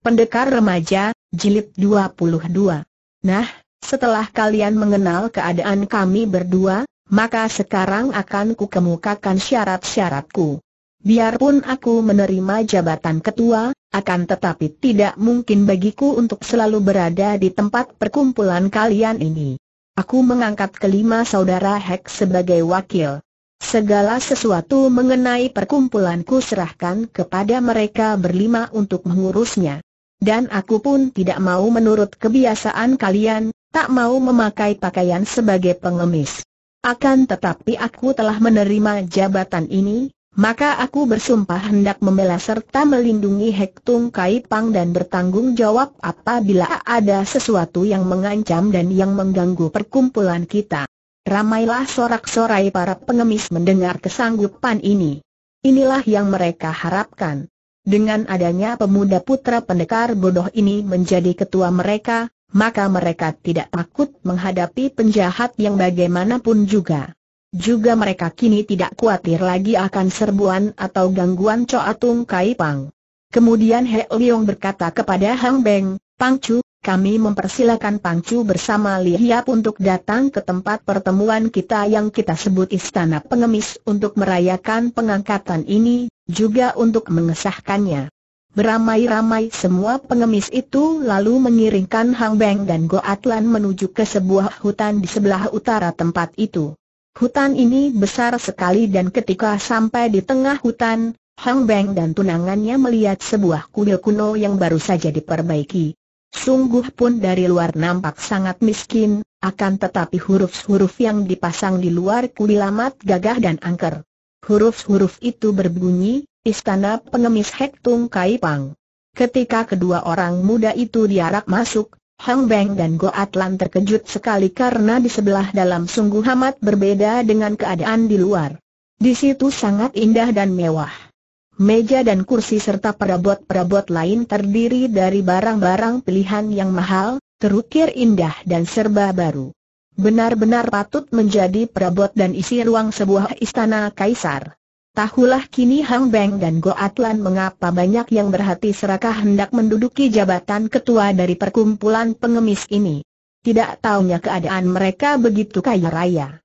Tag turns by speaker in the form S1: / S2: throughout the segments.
S1: Pendekar Remaja, Jilid 22. Nah, setelah kalian mengenal keadaan kami berdua, maka sekarang akan ku kemukakan syarat-syaratku. Biarpun aku menerima jabatan ketua, akan tetapi tidak mungkin bagiku untuk selalu berada di tempat perkumpulan kalian ini. Aku mengangkat kelima saudara Hek sebagai wakil. Segala sesuatu mengenai perkumpulanku serahkan kepada mereka berlima untuk mengurusnya dan aku pun tidak mau menurut kebiasaan kalian, tak mau memakai pakaian sebagai pengemis. Akan tetapi aku telah menerima jabatan ini, maka aku bersumpah hendak membela serta melindungi Hektung Kai Pang dan bertanggung jawab apabila ada sesuatu yang mengancam dan yang mengganggu perkumpulan kita. Ramailah sorak-sorai para pengemis mendengar kesanggupan ini. Inilah yang mereka harapkan. Dengan adanya pemuda putra pendekar bodoh ini menjadi ketua mereka, maka mereka tidak takut menghadapi penjahat yang bagaimanapun juga. Juga mereka kini tidak khawatir lagi akan serbuan atau gangguan Coatung Pang. Kemudian He Leong berkata kepada Hang Beng, Pang Chu, kami mempersilakan Chu bersama Li Hiap untuk datang ke tempat pertemuan kita yang kita sebut Istana Pengemis untuk merayakan pengangkatan ini, juga untuk mengesahkannya. Beramai-ramai semua pengemis itu lalu mengiringkan Hang Beng dan Go Atlan menuju ke sebuah hutan di sebelah utara tempat itu. Hutan ini besar sekali dan ketika sampai di tengah hutan, Hang Beng dan tunangannya melihat sebuah kuil kuno yang baru saja diperbaiki. Sungguh pun dari luar nampak sangat miskin, akan tetapi huruf-huruf yang dipasang di luar kuil amat gagah dan angker. Huruf-huruf itu berbunyi, Istana Pengemis Hek Tung Kai Pang. Ketika kedua orang muda itu diarak masuk, Hang Beng dan Go Atlan terkejut sekali karena di sebelah dalam sungguh amat berbeda dengan keadaan di luar. Di situ sangat indah dan mewah. Meja dan kursi serta perabot-perabot lain terdiri dari barang-barang pilihan yang mahal, terukir indah dan serba baru benar-benar patut menjadi perabot dan isi ruang sebuah istana kaisar. Tahulah kini Hang Beng dan Go Atlan mengapa banyak yang berhati serakah hendak menduduki jabatan ketua dari perkumpulan pengemis ini. Tidak taunya keadaan mereka begitu kaya raya.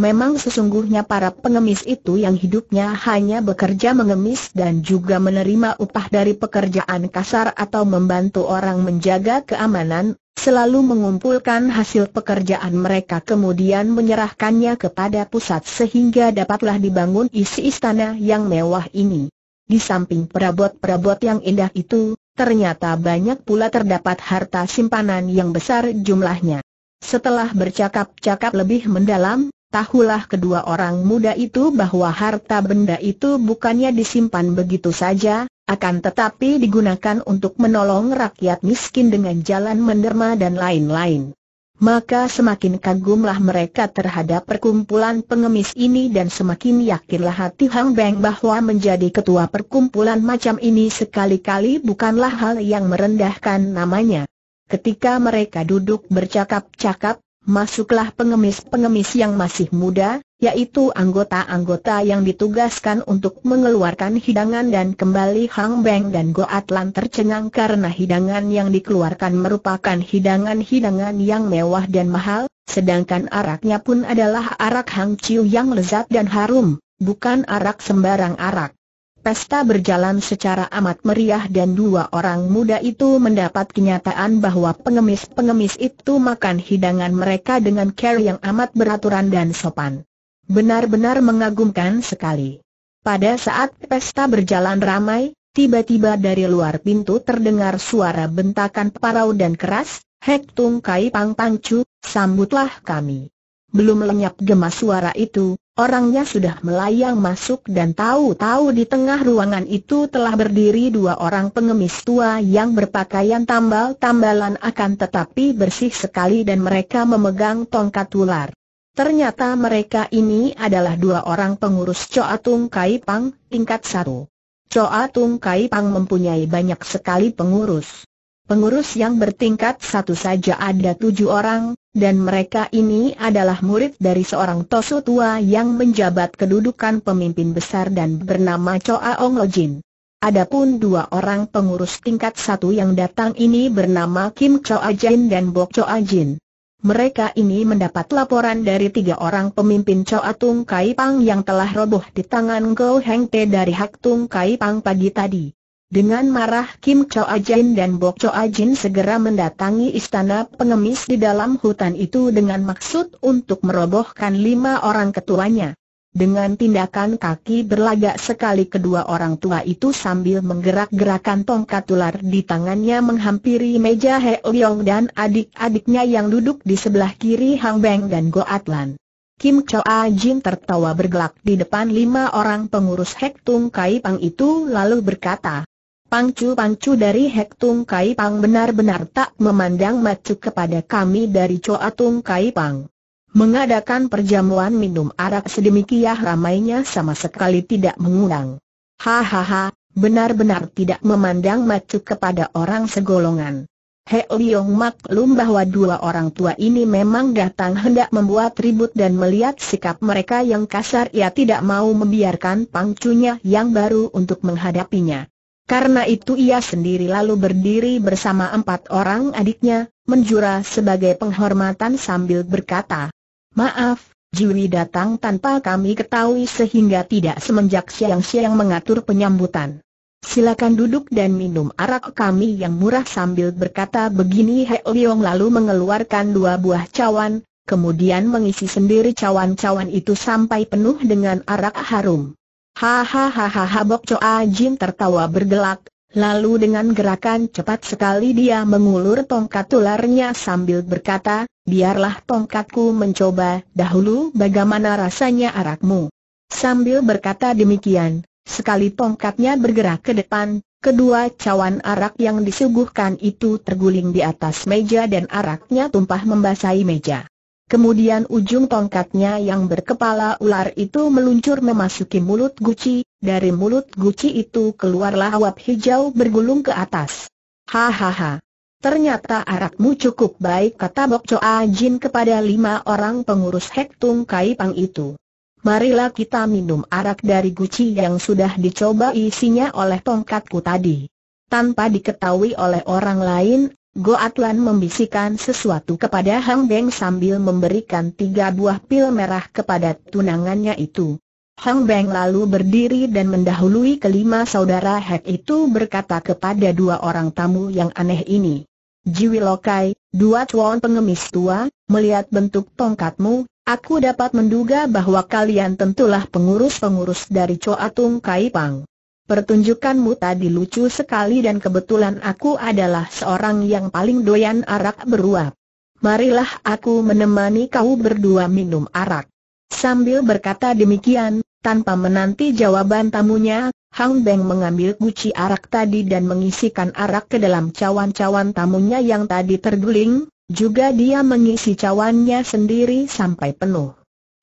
S1: Memang sesungguhnya para pengemis itu yang hidupnya hanya bekerja mengemis dan juga menerima upah dari pekerjaan kasar atau membantu orang menjaga keamanan, selalu mengumpulkan hasil pekerjaan mereka kemudian menyerahkannya kepada pusat sehingga dapatlah dibangun isi istana yang mewah ini. Di samping perabot-perabot yang indah itu, ternyata banyak pula terdapat harta simpanan yang besar jumlahnya. Setelah bercakap-cakap lebih mendalam, Tahulah kedua orang muda itu bahwa harta benda itu bukannya disimpan begitu saja, akan tetapi digunakan untuk menolong rakyat miskin dengan jalan menderma dan lain-lain. Maka semakin kagumlah mereka terhadap perkumpulan pengemis ini dan semakin yakinlah hati Hang Beng bahwa menjadi ketua perkumpulan macam ini sekali-kali bukanlah hal yang merendahkan namanya. Ketika mereka duduk bercakap-cakap, masuklah pengemis-pengemis yang masih muda, yaitu anggota-anggota yang ditugaskan untuk mengeluarkan hidangan dan kembali Hang Beng dan Go Atlan tercengang karena hidangan yang dikeluarkan merupakan hidangan-hidangan yang mewah dan mahal, sedangkan araknya pun adalah arak Hang Chiu yang lezat dan harum, bukan arak sembarang arak. Pesta berjalan secara amat meriah dan dua orang muda itu mendapat kenyataan bahwa pengemis-pengemis itu makan hidangan mereka dengan care yang amat beraturan dan sopan. Benar-benar mengagumkan sekali. Pada saat pesta berjalan ramai, tiba-tiba dari luar pintu terdengar suara bentakan parau dan keras, Hek Tung Kai Pang Pang Chu, sambutlah kami. Belum lenyap gemas suara itu, Orangnya sudah melayang masuk dan tahu-tahu di tengah ruangan itu telah berdiri dua orang pengemis tua yang berpakaian tambal-tambalan akan tetapi bersih sekali dan mereka memegang tongkat ular. Ternyata mereka ini adalah dua orang pengurus Coatung Tung Kai Pang, tingkat satu. Coatung Tung Kai Pang mempunyai banyak sekali pengurus. Pengurus yang bertingkat satu saja ada tujuh orang, dan mereka ini adalah murid dari seorang tosu tua yang menjabat kedudukan pemimpin besar dan bernama Choa Ong Lo Jin. Adapun dua orang pengurus tingkat satu yang datang ini bernama Kim Choa Jin dan Bok Choa Jin. Mereka ini mendapat laporan dari tiga orang pemimpin Choa Tung Kai Pang yang telah roboh di tangan Go Heng Te dari Hak Tung Kai Pang pagi tadi. Dengan marah Kim Choa Jin dan Bok Choa Jin segera mendatangi istana pengemis di dalam hutan itu dengan maksud untuk merobohkan lima orang ketuanya. Dengan tindakan kaki berlagak sekali kedua orang tua itu sambil menggerak-gerakan tongkat ular di tangannya menghampiri meja He Leong dan adik-adiknya yang duduk di sebelah kiri Hang Beng dan Go Atlan. Kim Choa Jin tertawa bergelak di depan lima orang pengurus Hek Tung Kai Pang itu lalu berkata, Pangcu, Pangcu dari Hek Tung Kai Pang benar-benar tak memandang macu kepada kami dari Coa Tung Kai Pang. Mengadakan perjamuan minum arak sedemikian ramainya sama sekali tidak mengundang. Hahaha, benar-benar tidak memandang macu kepada orang segolongan. He Liong maklum bahwa dua orang tua ini memang datang hendak membuat ribut dan melihat sikap mereka yang kasar ia tidak mau membiarkan pangcunya yang baru untuk menghadapinya. Karena itu ia sendiri lalu berdiri bersama empat orang adiknya, menjura sebagai penghormatan sambil berkata, Maaf, Jiwi datang tanpa kami ketahui sehingga tidak semenjak siang-siang mengatur penyambutan. Silakan duduk dan minum arak kami yang murah sambil berkata begini He Liong lalu mengeluarkan dua buah cawan, kemudian mengisi sendiri cawan-cawan itu sampai penuh dengan arak harum. Hahaha Bok Choa Jin tertawa bergelak, lalu dengan gerakan cepat sekali dia mengulur tongkat ularnya sambil berkata, biarlah tongkatku mencoba dahulu bagaimana rasanya arakmu. Sambil berkata demikian, sekali tongkatnya bergerak ke depan, Kedua cawan arak yang disuguhkan itu terguling di atas meja dan araknya tumpah membasahi meja. Kemudian ujung tongkatnya yang berkepala ular itu meluncur memasuki mulut guci, dari mulut guci itu keluarlah uap hijau bergulung ke atas. Hahaha. Ternyata arakmu cukup baik kata Bok Choa Jin kepada lima orang pengurus hektung Tung Kai Pang itu. Marilah kita minum arak dari guci yang sudah dicoba isinya oleh tongkatku tadi. Tanpa diketahui oleh orang lain, Goatlan membisikkan sesuatu kepada Hang Beng sambil memberikan tiga buah pil merah kepada tunangannya itu. Hang Beng lalu berdiri dan mendahului kelima saudara Hek itu berkata kepada dua orang tamu yang aneh ini. Jiwi Lokai, dua cuan pengemis tua, melihat bentuk tongkatmu, aku dapat menduga bahwa kalian tentulah pengurus-pengurus dari Choa Tung Kai Pang. Pertunjukanmu tadi lucu sekali dan kebetulan aku adalah seorang yang paling doyan arak beruap. Marilah aku menemani kau berdua minum arak. Sambil berkata demikian, tanpa menanti jawaban tamunya, Hang Beng mengambil guci arak tadi dan mengisikan arak ke dalam cawan-cawan tamunya yang tadi terguling, juga dia mengisi cawannya sendiri sampai penuh.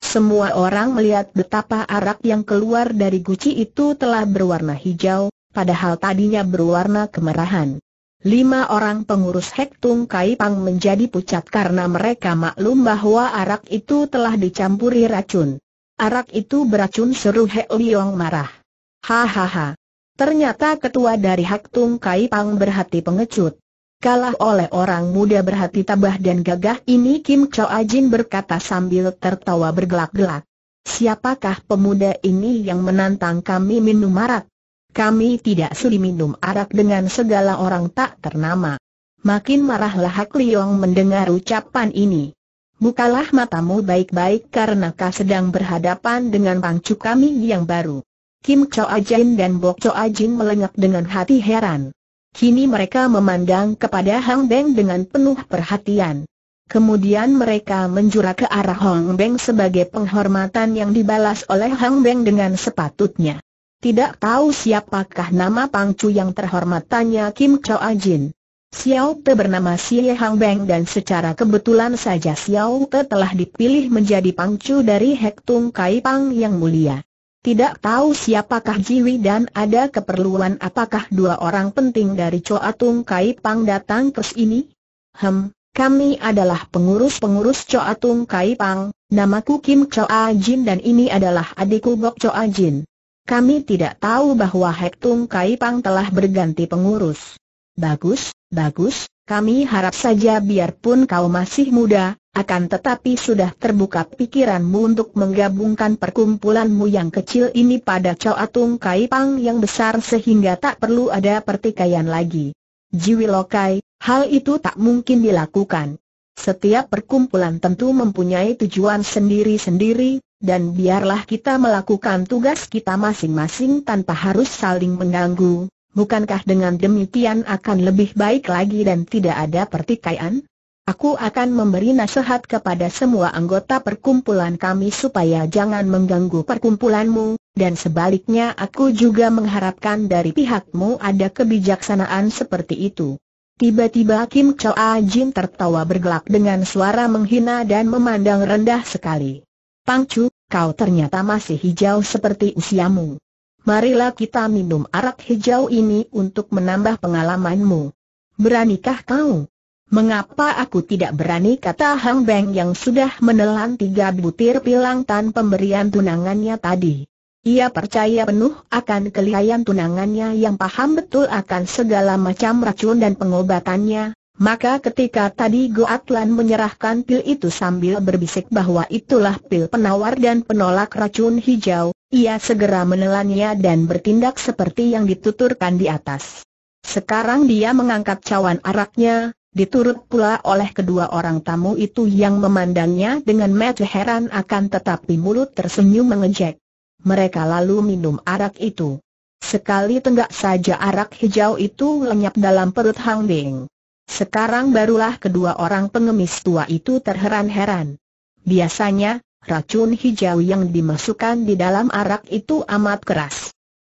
S1: Semua orang melihat betapa arak yang keluar dari guci itu telah berwarna hijau, padahal tadinya berwarna kemerahan. Lima orang pengurus Hek Tung Kai Pang menjadi pucat karena mereka maklum bahwa arak itu telah dicampuri racun. Arak itu beracun seru He Liong marah. Hahaha. Ternyata ketua dari Hek Tung Kai Pang berhati pengecut kalah oleh orang muda berhati tabah dan gagah ini Kim Choa Jin berkata sambil tertawa bergelak-gelak. Siapakah pemuda ini yang menantang kami minum arak? Kami tidak sudi minum arak dengan segala orang tak ternama. Makin marahlah Hak Liong mendengar ucapan ini. Bukalah matamu baik-baik karena kau sedang berhadapan dengan pangcu kami yang baru. Kim Choa Jin dan Bok Choa Jin melengak dengan hati heran. Kini mereka memandang kepada Hang Beng dengan penuh perhatian. Kemudian mereka menjura ke arah Hang Beng sebagai penghormatan yang dibalas oleh Hang Beng dengan sepatutnya. Tidak tahu siapakah nama pangcu yang terhormatannya Kim Chao Jin. Xiao Te bernama Xie Hang Beng dan secara kebetulan saja Xiao Te telah dipilih menjadi pangcu dari Hektung Kai Pang yang mulia. Tidak tahu siapakah Jiwi dan ada keperluan apakah dua orang penting dari Coa Tung Kai Pang datang ke sini? Hem, kami adalah pengurus-pengurus Coa Tung Kai Pang, namaku Kim Coa Jin dan ini adalah adikku Bok Choa Jin. Kami tidak tahu bahwa Hek Tung Kai Pang telah berganti pengurus. Bagus, bagus, kami harap saja biarpun kau masih muda, akan tetapi sudah terbuka pikiranmu untuk menggabungkan perkumpulanmu yang kecil ini pada Atung kai pang yang besar sehingga tak perlu ada pertikaian lagi. Jiwi Lokai, hal itu tak mungkin dilakukan. Setiap perkumpulan tentu mempunyai tujuan sendiri-sendiri, dan biarlah kita melakukan tugas kita masing-masing tanpa harus saling mengganggu, bukankah dengan demikian akan lebih baik lagi dan tidak ada pertikaian? Aku akan memberi nasihat kepada semua anggota perkumpulan kami supaya jangan mengganggu perkumpulanmu, dan sebaliknya aku juga mengharapkan dari pihakmu ada kebijaksanaan seperti itu. Tiba-tiba Kim Choa Jin tertawa bergelak dengan suara menghina dan memandang rendah sekali. Pangcu, kau ternyata masih hijau seperti usiamu marilah kita minum arak hijau ini untuk menambah pengalamanmu. Beranikah kau? Mengapa aku tidak berani kata Hang Beng yang sudah menelan tiga butir pilang tan pemberian tunangannya tadi. Ia percaya penuh akan kelihayan tunangannya yang paham betul akan segala macam racun dan pengobatannya, maka ketika tadi Goatlan menyerahkan pil itu sambil berbisik bahwa itulah pil penawar dan penolak racun hijau, ia segera menelannya dan bertindak seperti yang dituturkan di atas. Sekarang dia mengangkat cawan araknya, diturut pula oleh kedua orang tamu itu yang memandangnya dengan mata heran akan tetapi mulut tersenyum mengejek. Mereka lalu minum arak itu. Sekali tenggak saja arak hijau itu lenyap dalam perut Hang Ding. Sekarang barulah kedua orang pengemis tua itu terheran-heran. Biasanya, racun hijau yang dimasukkan di dalam arak itu amat keras.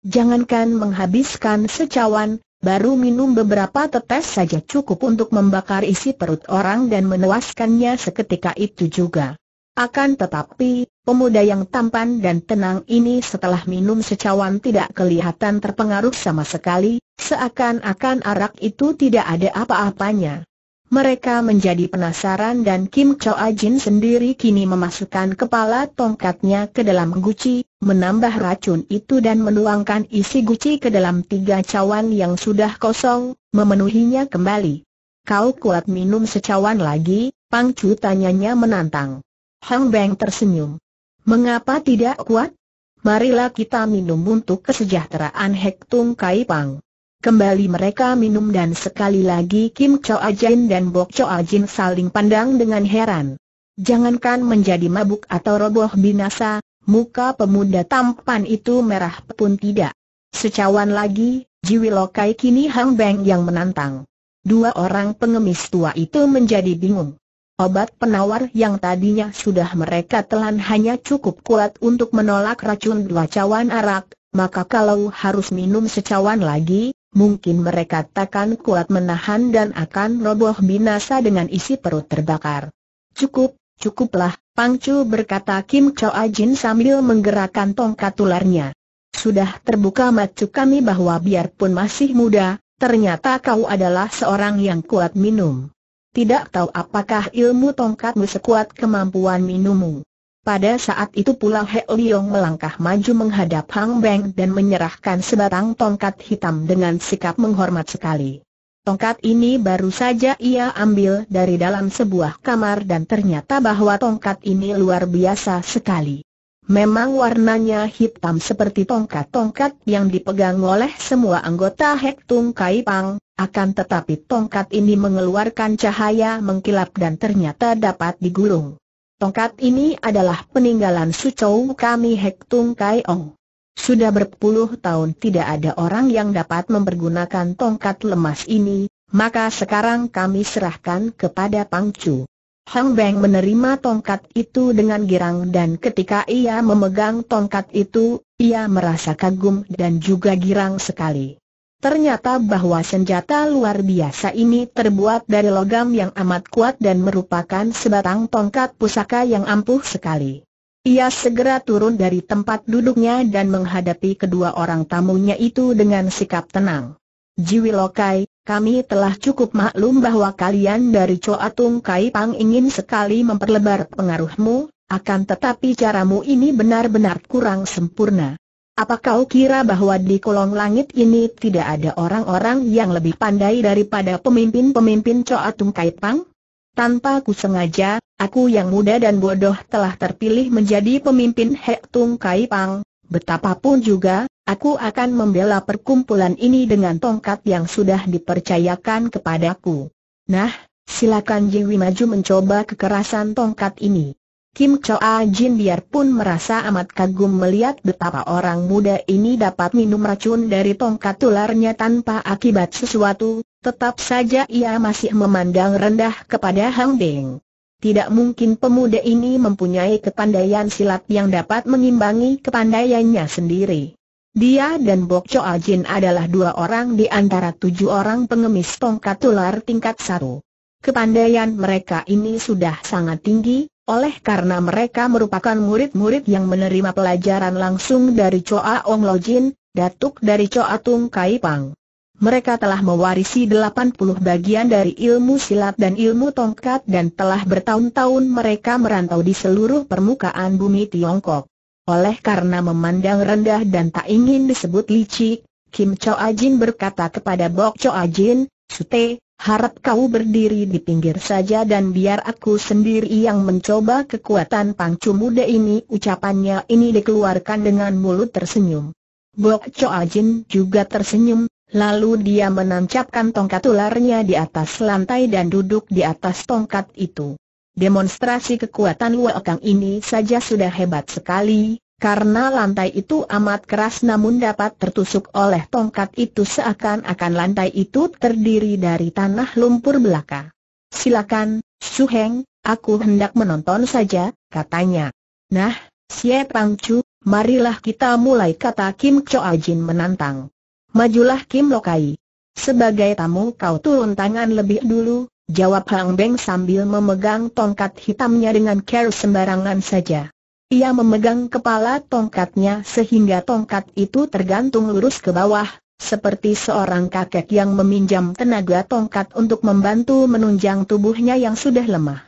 S1: Jangankan menghabiskan secawan, baru minum beberapa tetes saja cukup untuk membakar isi perut orang dan menewaskannya seketika itu juga. Akan tetapi, pemuda yang tampan dan tenang ini setelah minum secawan tidak kelihatan terpengaruh sama sekali, seakan-akan arak itu tidak ada apa-apanya. Mereka menjadi penasaran dan Kim A Jin sendiri kini memasukkan kepala tongkatnya ke dalam guci, menambah racun itu dan menuangkan isi guci ke dalam tiga cawan yang sudah kosong, memenuhinya kembali. Kau kuat minum secawan lagi, Pang Chu tanyanya menantang. Hang Beng tersenyum. Mengapa tidak kuat? Marilah kita minum untuk kesejahteraan Hek Tung Kai Pang. Kembali mereka minum dan sekali lagi Kim Choa Jin dan Bok Choa Jin saling pandang dengan heran. Jangankan menjadi mabuk atau roboh binasa, muka pemuda tampan itu merah pun tidak. Secawan lagi, Jiwi Lokai kini Hang Beng yang menantang. Dua orang pengemis tua itu menjadi bingung. Obat penawar yang tadinya sudah mereka telan hanya cukup kuat untuk menolak racun dua cawan arak, maka kalau harus minum secawan lagi, mungkin mereka takkan kuat menahan dan akan roboh binasa dengan isi perut terbakar. Cukup, cukuplah, Pangcu berkata Kim Chow Jin sambil menggerakkan tongkat tularnya. Sudah terbuka macu kami bahwa biarpun masih muda, ternyata kau adalah seorang yang kuat minum. Tidak tahu apakah ilmu tongkatmu sekuat kemampuan minummu. Pada saat itu pula He Liong melangkah maju menghadap Hang Beng dan menyerahkan sebatang tongkat hitam dengan sikap menghormat sekali. Tongkat ini baru saja ia ambil dari dalam sebuah kamar dan ternyata bahwa tongkat ini luar biasa sekali. Memang warnanya hitam seperti tongkat-tongkat yang dipegang oleh semua anggota Hek Tung Kai Pang, akan tetapi tongkat ini mengeluarkan cahaya mengkilap dan ternyata dapat digulung. Tongkat ini adalah peninggalan Sucou kami hektung Tung Kai Ong. Sudah berpuluh tahun tidak ada orang yang dapat mempergunakan tongkat lemas ini, maka sekarang kami serahkan kepada Pangcu. Hang Beng menerima tongkat itu dengan girang dan ketika ia memegang tongkat itu, ia merasa kagum dan juga girang sekali. Ternyata bahwa senjata luar biasa ini terbuat dari logam yang amat kuat dan merupakan sebatang tongkat pusaka yang ampuh sekali. Ia segera turun dari tempat duduknya dan menghadapi kedua orang tamunya itu dengan sikap tenang. Jiwi Lokai, kami telah cukup maklum bahwa kalian dari Choa Tung Kai Pang ingin sekali memperlebar pengaruhmu, akan tetapi caramu ini benar-benar kurang sempurna. Apa kau kira bahwa di kolong langit ini tidak ada orang-orang yang lebih pandai daripada pemimpin-pemimpin Coa Tung Kai Pang? Tanpa ku sengaja, aku yang muda dan bodoh telah terpilih menjadi pemimpin Hek Tung Kai Pang. Betapapun juga, aku akan membela perkumpulan ini dengan tongkat yang sudah dipercayakan kepadaku. Nah, silakan Jiwi maju mencoba kekerasan tongkat ini. Kim Choa Jin biarpun merasa amat kagum melihat betapa orang muda ini dapat minum racun dari tongkat tularnya tanpa akibat sesuatu, tetap saja ia masih memandang rendah kepada Hang Deng. Tidak mungkin pemuda ini mempunyai kepandaian silat yang dapat mengimbangi kepandaiannya sendiri. Dia dan Bok Choa Jin adalah dua orang di antara tujuh orang pengemis tongkat tular tingkat satu. Kepandaian mereka ini sudah sangat tinggi, oleh karena mereka merupakan murid-murid yang menerima pelajaran langsung dari Choa Ong Jin, datuk dari Choa Tung Kai Pang. Mereka telah mewarisi 80 bagian dari ilmu silat dan ilmu tongkat dan telah bertahun-tahun mereka merantau di seluruh permukaan bumi Tiongkok. Oleh karena memandang rendah dan tak ingin disebut licik, Kim Choa Jin berkata kepada Bok Choa Jin, Sute, harap kau berdiri di pinggir saja dan biar aku sendiri yang mencoba kekuatan pangcu muda ini. Ucapannya ini dikeluarkan dengan mulut tersenyum. Bok Choa Jin juga tersenyum, lalu dia menancapkan tongkat ularnya di atas lantai dan duduk di atas tongkat itu. Demonstrasi kekuatan Luo Kang ini saja sudah hebat sekali, karena lantai itu amat keras namun dapat tertusuk oleh tongkat itu seakan-akan lantai itu terdiri dari tanah lumpur belaka. Silakan, Heng, aku hendak menonton saja, katanya. Nah, Xie Chu, marilah kita mulai kata Kim Choa Jin menantang. Majulah Kim Lokai. Sebagai tamu kau turun tangan lebih dulu, jawab Hang Beng sambil memegang tongkat hitamnya dengan care sembarangan saja. Ia memegang kepala tongkatnya sehingga tongkat itu tergantung lurus ke bawah, seperti seorang kakek yang meminjam tenaga tongkat untuk membantu menunjang tubuhnya yang sudah lemah.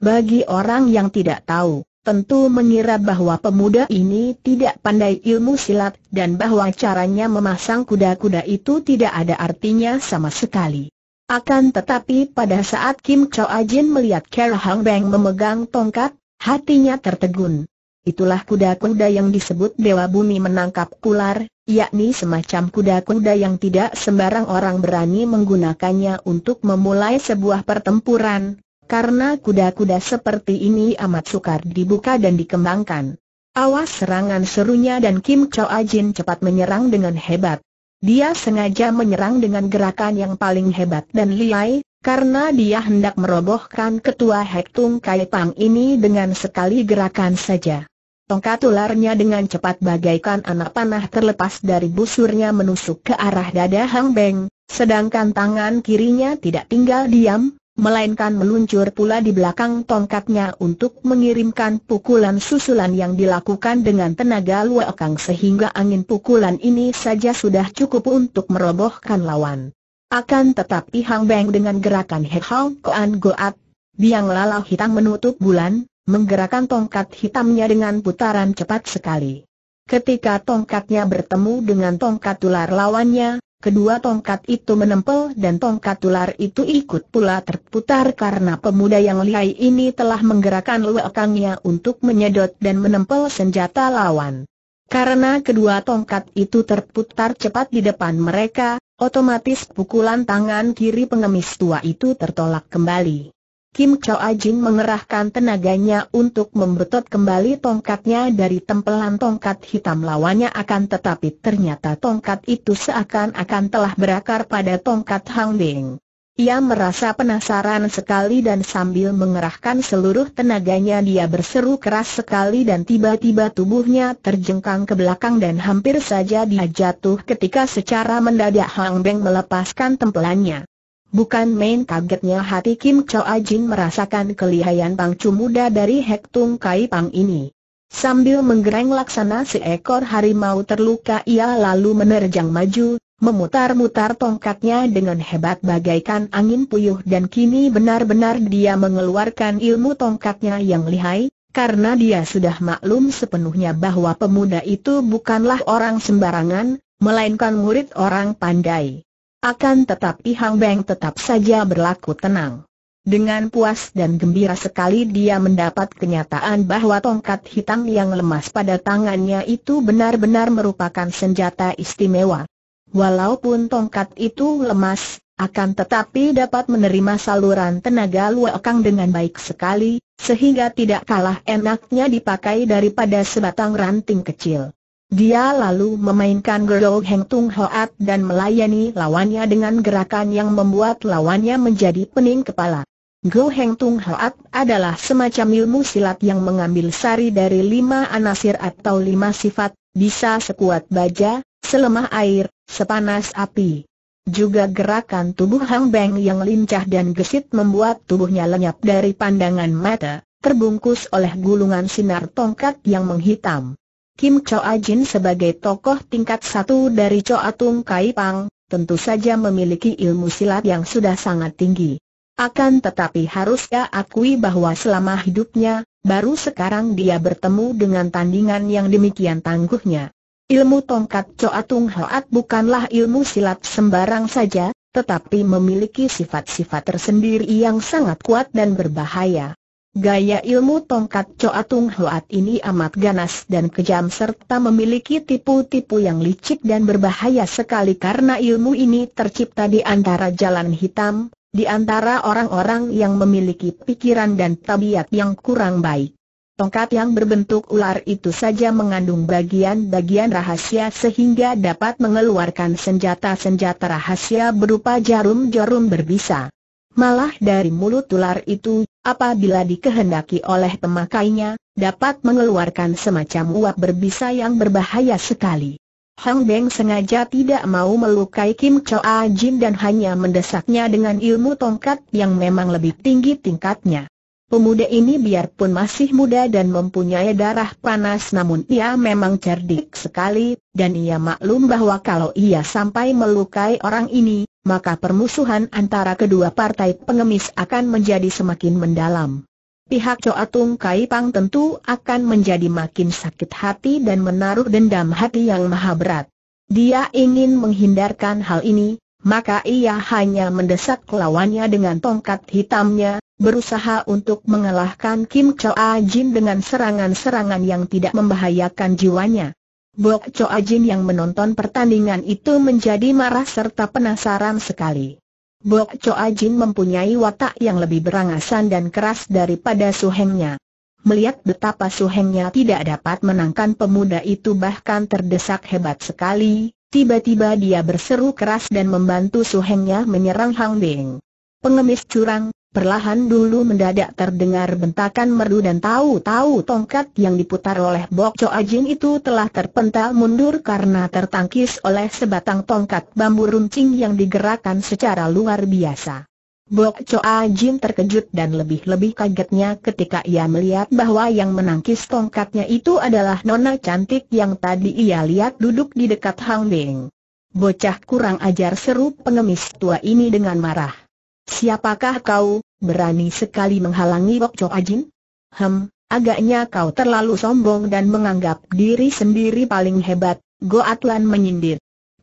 S1: Bagi orang yang tidak tahu, tentu mengira bahwa pemuda ini tidak pandai ilmu silat dan bahwa caranya memasang kuda-kuda itu tidak ada artinya sama sekali. Akan tetapi pada saat Kim Cho Ajin melihat Kera Hang Beng memegang tongkat, hatinya tertegun. Itulah kuda-kuda yang disebut Dewa Bumi menangkap kular, yakni semacam kuda-kuda yang tidak sembarang orang berani menggunakannya untuk memulai sebuah pertempuran, karena kuda-kuda seperti ini amat sukar dibuka dan dikembangkan. Awas serangan serunya dan Kim Choa Jin cepat menyerang dengan hebat. Dia sengaja menyerang dengan gerakan yang paling hebat dan liai, karena dia hendak merobohkan ketua Hektung Kaipang ini dengan sekali gerakan saja. Tongkat ularnya dengan cepat bagaikan anak panah terlepas dari busurnya menusuk ke arah dada Hang Beng, sedangkan tangan kirinya tidak tinggal diam, melainkan meluncur pula di belakang tongkatnya untuk mengirimkan pukulan susulan yang dilakukan dengan tenaga luakang sehingga angin pukulan ini saja sudah cukup untuk merobohkan lawan. Akan tetapi Hang Beng dengan gerakan He Hao Koan Goat, biang lalau hitam menutup bulan, menggerakkan tongkat hitamnya dengan putaran cepat sekali. Ketika tongkatnya bertemu dengan tongkat ular lawannya, kedua tongkat itu menempel dan tongkat ular itu ikut pula terputar karena pemuda yang lihai ini telah menggerakkan luakangnya untuk menyedot dan menempel senjata lawan. Karena kedua tongkat itu terputar cepat di depan mereka, otomatis pukulan tangan kiri pengemis tua itu tertolak kembali. Kim Cho Ajin mengerahkan tenaganya untuk membetot kembali tongkatnya dari tempelan tongkat hitam lawannya akan tetapi ternyata tongkat itu seakan-akan telah berakar pada tongkat Hang Ding. Ia merasa penasaran sekali dan sambil mengerahkan seluruh tenaganya dia berseru keras sekali dan tiba-tiba tubuhnya terjengkang ke belakang dan hampir saja dia jatuh ketika secara mendadak Hang Beng melepaskan tempelannya. Bukan main kagetnya hati Kim Choa Ajin merasakan kelihayan pangcu muda dari Hektung Kai Pang ini. Sambil menggereng laksana seekor harimau terluka ia lalu menerjang maju, memutar-mutar tongkatnya dengan hebat bagaikan angin puyuh dan kini benar-benar dia mengeluarkan ilmu tongkatnya yang lihai, karena dia sudah maklum sepenuhnya bahwa pemuda itu bukanlah orang sembarangan, melainkan murid orang pandai. Akan tetapi Hang Beng tetap saja berlaku tenang. Dengan puas dan gembira sekali dia mendapat kenyataan bahwa tongkat hitam yang lemas pada tangannya itu benar-benar merupakan senjata istimewa. Walaupun tongkat itu lemas, akan tetapi dapat menerima saluran tenaga luakang dengan baik sekali, sehingga tidak kalah enaknya dipakai daripada sebatang ranting kecil. Dia lalu memainkan gerol Heng Tung Hoat dan melayani lawannya dengan gerakan yang membuat lawannya menjadi pening kepala. Gerou Heng Tung Hoat adalah semacam ilmu silat yang mengambil sari dari lima anasir atau lima sifat, bisa sekuat baja, selemah air, sepanas api. Juga gerakan tubuh Hang Beng yang lincah dan gesit membuat tubuhnya lenyap dari pandangan mata, terbungkus oleh gulungan sinar tongkat yang menghitam. Kim Choa Jin sebagai tokoh tingkat satu dari Choa Tung Kai Pang, tentu saja memiliki ilmu silat yang sudah sangat tinggi. Akan tetapi ia akui bahwa selama hidupnya, baru sekarang dia bertemu dengan tandingan yang demikian tangguhnya. Ilmu tongkat Choa Tung Hoat bukanlah ilmu silat sembarang saja, tetapi memiliki sifat-sifat tersendiri yang sangat kuat dan berbahaya. Gaya ilmu tongkat Choa Tung Hoat ini amat ganas dan kejam serta memiliki tipu-tipu yang licik dan berbahaya sekali karena ilmu ini tercipta di antara jalan hitam, di antara orang-orang yang memiliki pikiran dan tabiat yang kurang baik. Tongkat yang berbentuk ular itu saja mengandung bagian-bagian rahasia sehingga dapat mengeluarkan senjata-senjata rahasia berupa jarum-jarum berbisa. Malah dari mulut ular itu, apabila dikehendaki oleh pemakainya, dapat mengeluarkan semacam uap berbisa yang berbahaya sekali. Hang Beng sengaja tidak mau melukai Kim Choa ah Jin dan hanya mendesaknya dengan ilmu tongkat yang memang lebih tinggi tingkatnya. Pemuda ini biarpun masih muda dan mempunyai darah panas namun ia memang cerdik sekali, dan ia maklum bahwa kalau ia sampai melukai orang ini, maka permusuhan antara kedua partai pengemis akan menjadi semakin mendalam. Pihak Coatung Tung Kai Pang tentu akan menjadi makin sakit hati dan menaruh dendam hati yang maha berat. Dia ingin menghindarkan hal ini, maka ia hanya mendesak lawannya dengan tongkat hitamnya, berusaha untuk mengalahkan Kim Choa Jin dengan serangan-serangan yang tidak membahayakan jiwanya. Bok Choa Jin yang menonton pertandingan itu menjadi marah serta penasaran sekali. Bok Choa Jin mempunyai watak yang lebih berangasan dan keras daripada suhengnya. Melihat betapa suhengnya tidak dapat menangkan pemuda itu bahkan terdesak hebat sekali, tiba-tiba dia berseru keras dan membantu suhengnya menyerang Hang Beng. Pengemis curang, Perlahan dulu mendadak terdengar bentakan merdu dan tahu-tahu tongkat yang diputar oleh Bok Cho Ajin itu telah terpental mundur karena tertangkis oleh sebatang tongkat bambu runcing yang digerakkan secara luar biasa. Bok Cho Ajin terkejut dan lebih-lebih kagetnya ketika ia melihat bahwa yang menangkis tongkatnya itu adalah nona cantik yang tadi ia lihat duduk di dekat Hang Beng. Bocah kurang ajar seru pengemis tua ini dengan marah. Siapakah kau, berani sekali menghalangi Bok Cok Ajin? Hem, agaknya kau terlalu sombong dan menganggap diri sendiri paling hebat, Goatlan Atlan menyindir.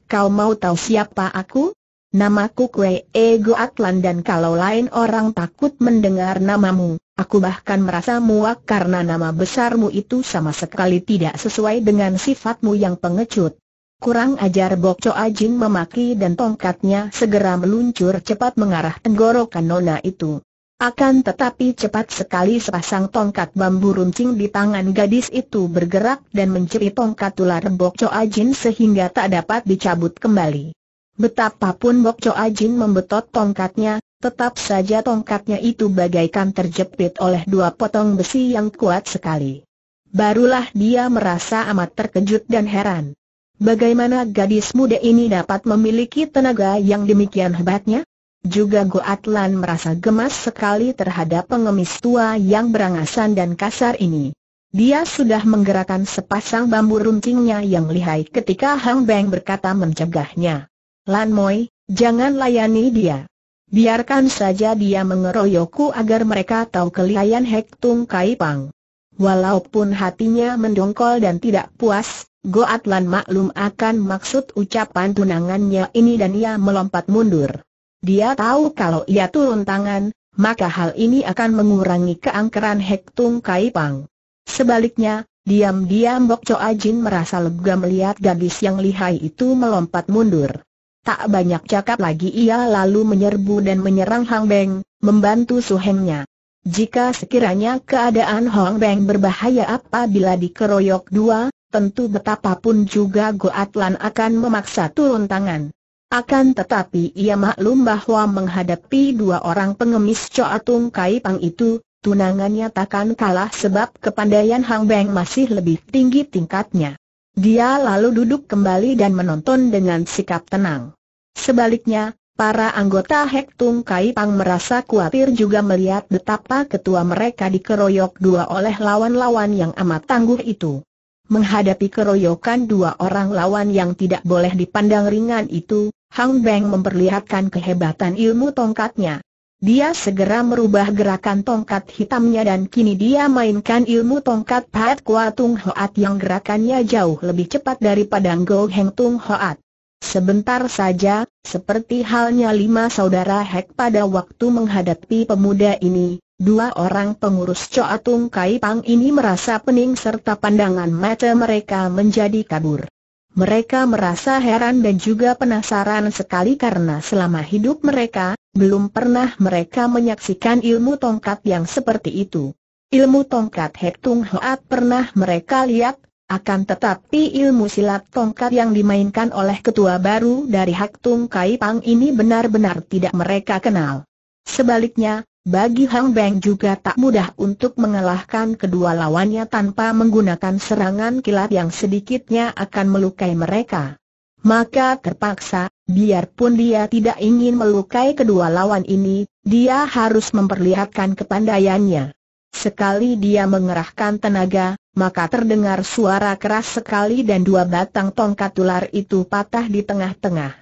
S1: Kau mau tahu siapa aku? Namaku Kwe E Atlan dan kalau lain orang takut mendengar namamu, aku bahkan merasa muak karena nama besarmu itu sama sekali tidak sesuai dengan sifatmu yang pengecut. Kurang ajar Bok Choa Ajin memaki dan tongkatnya segera meluncur cepat mengarah tenggorokan nona itu. Akan tetapi cepat sekali sepasang tongkat bambu runcing di tangan gadis itu bergerak dan mencuri tongkat ular Bok Choa Ajin sehingga tak dapat dicabut kembali. Betapapun Bok Choa Ajin membetot tongkatnya, tetap saja tongkatnya itu bagaikan terjepit oleh dua potong besi yang kuat sekali. Barulah dia merasa amat terkejut dan heran. Bagaimana gadis muda ini dapat memiliki tenaga yang demikian hebatnya? Juga Go Atlan merasa gemas sekali terhadap pengemis tua yang berangasan dan kasar ini. Dia sudah menggerakkan sepasang bambu runcingnya yang lihai ketika Hang Beng berkata mencegahnya. Lan Moi, jangan layani dia. Biarkan saja dia mengeroyokku agar mereka tahu kelihayan hektung Tung Kai Pang. Walaupun hatinya mendongkol dan tidak puas, Goat Lan maklum akan maksud ucapan tunangannya ini dan ia melompat mundur. Dia tahu kalau ia turun tangan, maka hal ini akan mengurangi keangkeran Hektung Tung Kai Pang. Sebaliknya, diam-diam Bok Choa Jin merasa lega melihat gadis yang lihai itu melompat mundur. Tak banyak cakap lagi ia lalu menyerbu dan menyerang Hang Beng, membantu suhengnya. Jika sekiranya keadaan Hong Beng berbahaya apabila dikeroyok dua, tentu betapapun juga Goatlan akan memaksa turun tangan. Akan tetapi ia maklum bahwa menghadapi dua orang pengemis Coatung Kai Pang itu, tunangannya takkan kalah sebab kepandaian Hang Beng masih lebih tinggi tingkatnya. Dia lalu duduk kembali dan menonton dengan sikap tenang. Sebaliknya, para anggota Hek Tung Kai Pang merasa khawatir juga melihat betapa ketua mereka dikeroyok dua oleh lawan-lawan yang amat tangguh itu. Menghadapi keroyokan dua orang lawan yang tidak boleh dipandang ringan itu, Hang Beng memperlihatkan kehebatan ilmu tongkatnya. Dia segera merubah gerakan tongkat hitamnya dan kini dia mainkan ilmu tongkat Pat Kwa Tung Hoat yang gerakannya jauh lebih cepat daripada Go Heng Tung Hoat. Sebentar saja, seperti halnya lima saudara Hek pada waktu menghadapi pemuda ini, dua orang pengurus Coatung Kai Pang ini merasa pening serta pandangan mata mereka menjadi kabur. Mereka merasa heran dan juga penasaran sekali karena selama hidup mereka, belum pernah mereka menyaksikan ilmu tongkat yang seperti itu. Ilmu tongkat Hek Tung Hoat pernah mereka lihat, akan tetapi ilmu silat tongkat yang dimainkan oleh ketua baru dari Hak Tung Kai Pang ini benar-benar tidak mereka kenal. Sebaliknya, bagi Hang Beng juga tak mudah untuk mengalahkan kedua lawannya tanpa menggunakan serangan kilat yang sedikitnya akan melukai mereka. Maka terpaksa, biarpun dia tidak ingin melukai kedua lawan ini, dia harus memperlihatkan kepandaiannya. Sekali dia mengerahkan tenaga, maka terdengar suara keras sekali dan dua batang tongkat ular itu patah di tengah-tengah.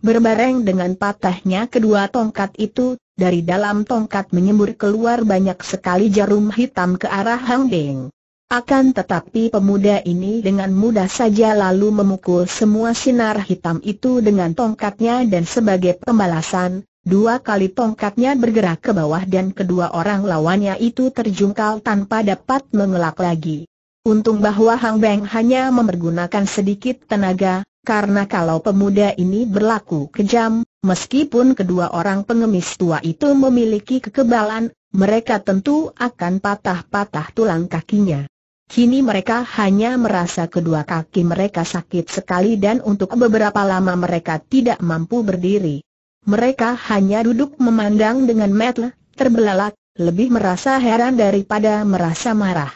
S1: Berbareng dengan patahnya kedua tongkat itu, dari dalam tongkat menyembur keluar banyak sekali jarum hitam ke arah Hang Deng. Akan tetapi pemuda ini dengan mudah saja lalu memukul semua sinar hitam itu dengan tongkatnya dan sebagai pembalasan, Dua kali tongkatnya bergerak ke bawah dan kedua orang lawannya itu terjungkal tanpa dapat mengelak lagi. Untung bahwa Hang Beng hanya memergunakan sedikit tenaga, karena kalau pemuda ini berlaku kejam, meskipun kedua orang pengemis tua itu memiliki kekebalan, mereka tentu akan patah-patah tulang kakinya. Kini mereka hanya merasa kedua kaki mereka sakit sekali dan untuk beberapa lama mereka tidak mampu berdiri mereka hanya duduk memandang dengan metel, terbelalak, lebih merasa heran daripada merasa marah.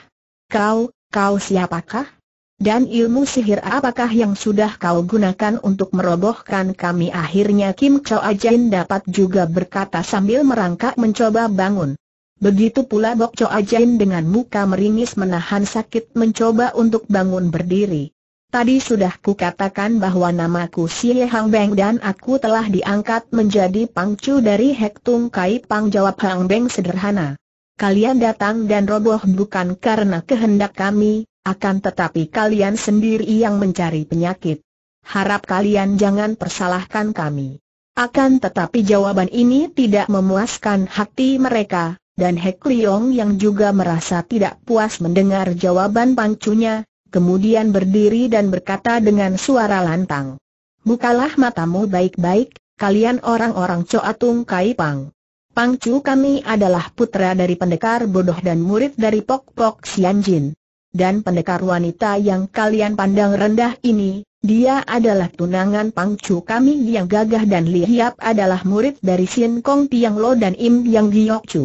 S1: Kau, kau siapakah? Dan ilmu sihir apakah yang sudah kau gunakan untuk merobohkan kami? Akhirnya Kim Cho Ajin dapat juga berkata sambil merangkak mencoba bangun. Begitu pula Bok Cho Ajin dengan muka meringis menahan sakit mencoba untuk bangun berdiri. Tadi sudah kukatakan bahwa namaku Xie Hang Beng dan aku telah diangkat menjadi pangcu dari Hektung Kai Pang jawab Hang Beng sederhana. Kalian datang dan roboh bukan karena kehendak kami, akan tetapi kalian sendiri yang mencari penyakit. Harap kalian jangan persalahkan kami. Akan tetapi jawaban ini tidak memuaskan hati mereka, dan Hek Liong yang juga merasa tidak puas mendengar jawaban pangcunya, kemudian berdiri dan berkata dengan suara lantang. Bukalah matamu baik-baik, kalian orang-orang Coatung Kai Pang. Pang kami adalah putra dari pendekar bodoh dan murid dari Pok Pok Jin. Dan pendekar wanita yang kalian pandang rendah ini, dia adalah tunangan Pang kami yang gagah dan lihiap adalah murid dari Sin Kong Tiang Lo dan Im Yang Giok Chu.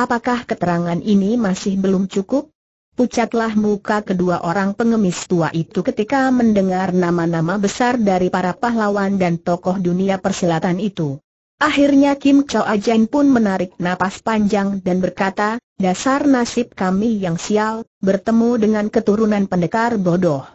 S1: Apakah keterangan ini masih belum cukup? Pucatlah muka kedua orang pengemis tua itu ketika mendengar nama-nama besar dari para pahlawan dan tokoh dunia persilatan itu. Akhirnya Kim Cho Ajen pun menarik napas panjang dan berkata, dasar nasib kami yang sial, bertemu dengan keturunan pendekar bodoh.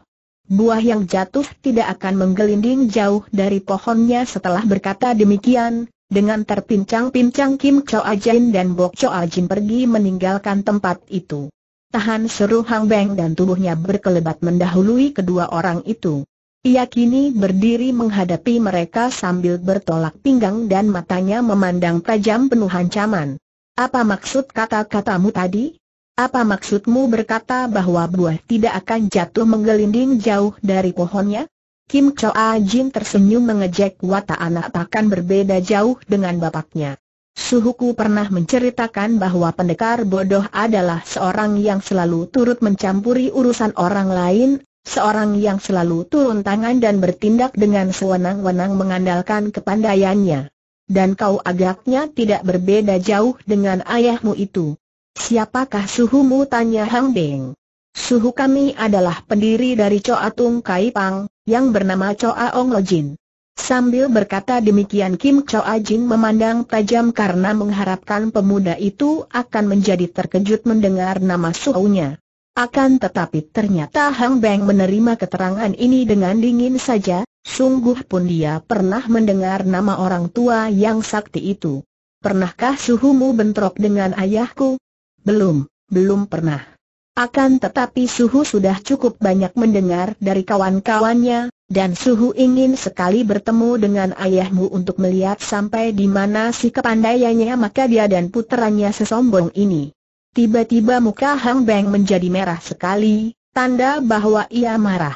S1: Buah yang jatuh tidak akan menggelinding jauh dari pohonnya setelah berkata demikian, dengan terpincang-pincang Kim Cho Ajin dan Bok Cho Ajin pergi meninggalkan tempat itu. Tahan seru Hang Beng dan tubuhnya berkelebat mendahului kedua orang itu. Ia kini berdiri menghadapi mereka sambil bertolak pinggang dan matanya memandang tajam penuh ancaman. Apa maksud kata-katamu tadi? Apa maksudmu berkata bahwa buah tidak akan jatuh menggelinding jauh dari pohonnya? Kim Choa Jin tersenyum mengejek watak anak takkan berbeda jauh dengan bapaknya. Suhuku pernah menceritakan bahwa pendekar bodoh adalah seorang yang selalu turut mencampuri urusan orang lain, seorang yang selalu turun tangan dan bertindak dengan sewenang-wenang mengandalkan kepandaiannya. Dan kau agaknya tidak berbeda jauh dengan ayahmu itu. Siapakah suhumu? tanya Hang Beng. Suhu kami adalah pendiri dari Coatung Tung Kai Pang, yang bernama Coa Ong Lojin. Sambil berkata demikian Kim A Jin memandang tajam karena mengharapkan pemuda itu akan menjadi terkejut mendengar nama suhunya. Akan tetapi ternyata Hang Beng menerima keterangan ini dengan dingin saja, sungguh pun dia pernah mendengar nama orang tua yang sakti itu. Pernahkah suhumu bentrok dengan ayahku? Belum, belum pernah. Akan tetapi Suhu sudah cukup banyak mendengar dari kawan-kawannya, dan Suhu ingin sekali bertemu dengan ayahmu untuk melihat sampai di mana si kepandaiannya maka dia dan putranya sesombong ini. Tiba-tiba muka Hang Beng menjadi merah sekali, tanda bahwa ia marah.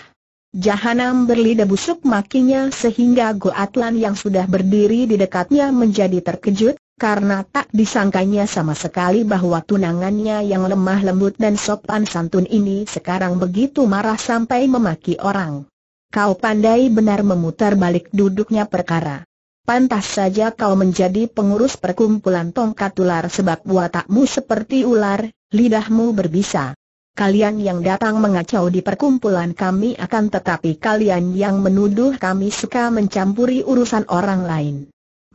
S1: Jahanam berlidah busuk makinya sehingga Goatlan yang sudah berdiri di dekatnya menjadi terkejut, karena tak disangkanya sama sekali bahwa tunangannya yang lemah lembut dan sopan santun ini sekarang begitu marah sampai memaki orang. Kau pandai benar memutar balik duduknya perkara. Pantas saja kau menjadi pengurus perkumpulan tongkat ular sebab watakmu seperti ular, lidahmu berbisa. Kalian yang datang mengacau di perkumpulan kami akan tetapi kalian yang menuduh kami suka mencampuri urusan orang lain.